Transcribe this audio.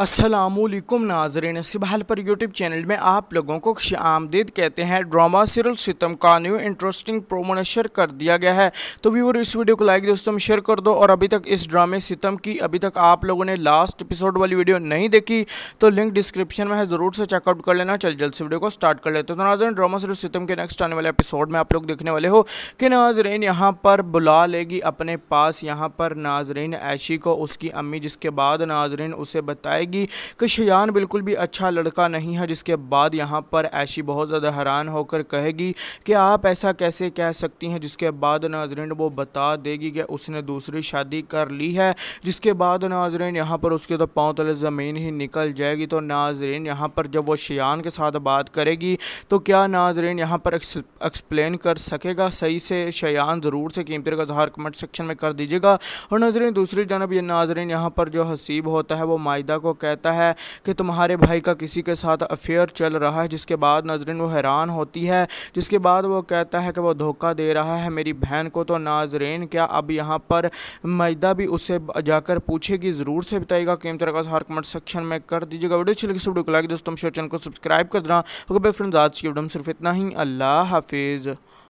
असलकुम नाजरन सिबहल पर YouTube channel में आप लोगों को खुश आमदीद कहते हैं ड्रामा सिरल सितम का न्यू इंटरेस्टिंग प्रोमो शेयर कर दिया गया है तो व्यूवर इस वीडियो को लाइक दोस्तों में शेयर कर दो और अभी तक इस ड्रामे सितम की अभी तक आप लोगों ने लास्ट एपिसोड वाली वीडियो नहीं देखी तो लिंक डिस्क्रिप्शन में है ज़रूर से चेकआउट कर लेना चल जल्द से वीडियो को स्टार्ट कर लेते हैं तो नाजरन ड्रामा सिरल सितम के नेक्स्ट आने वाले एपिसोड में आप लोग देखने वाले हो कि नाजरन यहाँ पर बुला लेगी अपने पास यहाँ पर नाजरन ऐशी को उसकी अम्मी जिसके बाद नाजरन उसे बताएगी जाएगी कि शयान बिल्कुल भी अच्छा लड़का नहीं है जिसके बाद यहाँ पर ऐशी बहुत ज़्यादा हैरान होकर कहेगी कि आप ऐसा कैसे कह सकती हैं जिसके बाद नाजरीन वो बता देगी कि उसने दूसरी शादी कर ली है जिसके बाद नाजरीन यहाँ पर उसके तो पाँव तले ज़मीन ही निकल जाएगी तो नाजरीन यहाँ पर जब वो शयान के साथ बात करेगी तो क्या नाजरीन यहाँ पर एक्सप्लेन कर सकेगा सही से शयान ज़रूर से कीमती का इजहार कमेंट सेक्शन में कर दीजिएगा और नाजरीन दूसरी जानब ये नाजरन यहाँ पर जो हसीब होता है वो मायदा को कहता है कि तुम्हारे भाई का किसी के साथ अफेयर चल रहा है जिसके बाद नाजरीन वो हैरान होती है जिसके बाद वो कहता है कि वो धोखा दे रहा है मेरी बहन को तो नाजरीन क्या अब यहाँ पर मैदा भी उसे जाकर पूछेगी ज़रूर से बताएगा कि तरह का हर कमेंट सेक्शन में कर दीजिएगा वीडियो अच्छी लगी तो को लाइक दोस्तों चैनल को सब्सक्राइब कर देना फ्रेंड्स आज की वीडियो में सिर्फ इतना ही अल्लाह हाफिज़